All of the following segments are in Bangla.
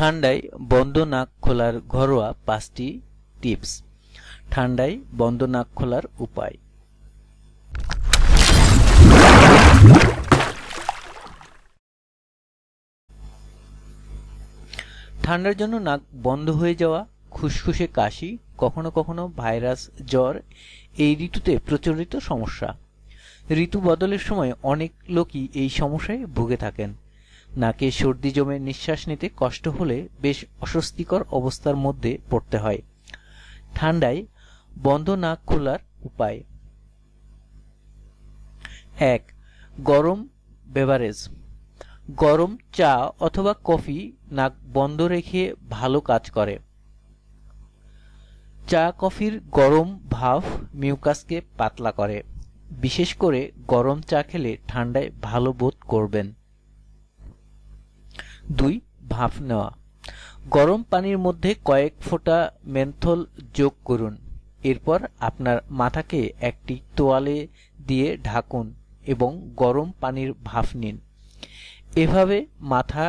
ঠান্ডায় বন্ধ নাক খোলার ঘরোয়া পাঁচটি টিপস ঠান্ডায় বন্ধ নাক খোলার উপায় ঠান্ডার জন্য নাক বন্ধ হয়ে যাওয়া খুসখুসে কাশি কখনো কখনো ভাইরাস জ্বর এই ঋতুতে প্রচলিত সমস্যা ঋতু বদলের সময় অনেক লোকই এই সমস্যায় ভুগে থাকেন নাকে সর্দি জমে নিঃশ্বাস নিতে কষ্ট হলে বেশ অস্বস্তিকর অবস্থার মধ্যে পড়তে হয় ঠান্ডায় বন্ধ নাক খোলার উপায় এক গরম বেভারেজ গরম চা অথবা কফি নাক বন্ধ রেখে ভালো কাজ করে চা কফির গরম ভাব মিউকাসকে পাতলা করে বিশেষ করে গরম চা খেলে ঠান্ডায় ভালো বোধ করবেন দুই ভাপ নেওয়া গরম পানির মধ্যে কয়েক ফোঁটা মেন্থল যোগ করুন এরপর আপনার মাথাকে একটি তোয়ালে দিয়ে ঢাকুন এবং গরম পানির ভাপ নিন এভাবে মাথা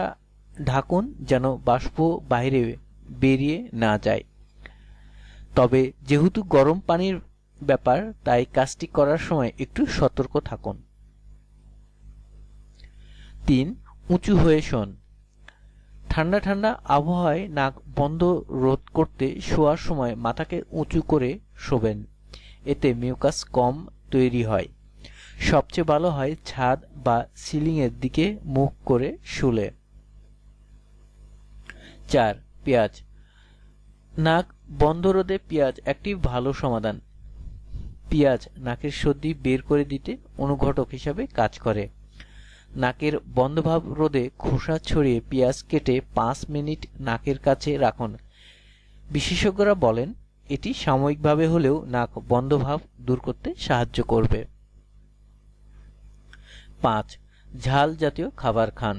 ঢাকুন যেন বাষ্প বাইরে বেরিয়ে না যায় তবে যেহেতু গরম পানির ব্যাপার তাই কাজটি করার সময় একটু সতর্ক থাকুন তিন উঁচু হয়ে শোন ঠান্ডা ঠান্ডা আবহাওয়ায় নাক বন্ধ রোধ করতে শোয়ার সময় মাথাকে উঁচু করে শোবেন এতে মিউকাস কম তৈরি হয় সবচেয়ে ভালো হয় ছাদ বা সিলিংয়ের দিকে মুখ করে শুলে চার পেঁয়াজ নাক বন্ধ রোধে পেঁয়াজ একটি ভালো সমাধান পেঁয়াজ নাকের সর্দি বের করে দিতে অনুঘটক হিসাবে কাজ করে নাকের বন্ধভাব রোদে খোসা ছড়িয়ে পেঁয়াজ কেটে পাঁচ মিনিট নাকের কাছে রাখুন বিশেষজ্ঞরা বলেন এটি সাময়িকভাবে হলেও নাক বন্ধভাব দূর করতে সাহায্য করবে পাঁচ ঝাল জাতীয় খাবার খান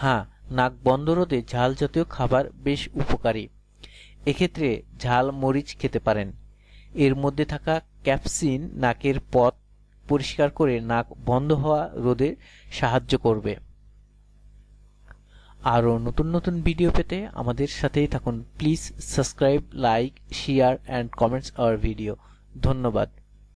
হ্যাঁ নাক বন্ধ রোধে ঝাল জাতীয় খাবার বেশ উপকারী এক্ষেত্রে ঝাল মরিচ খেতে পারেন এর মধ্যে থাকা ক্যাপসিন নাকের পথ পরিষ্কার করে নাক বন্ধ হওয়া রোধে সাহায্য করবে আরও নতুন নতুন ভিডিও পেতে আমাদের সাথেই থাকুন please subscribe like share and comments our video ধন্যবাদ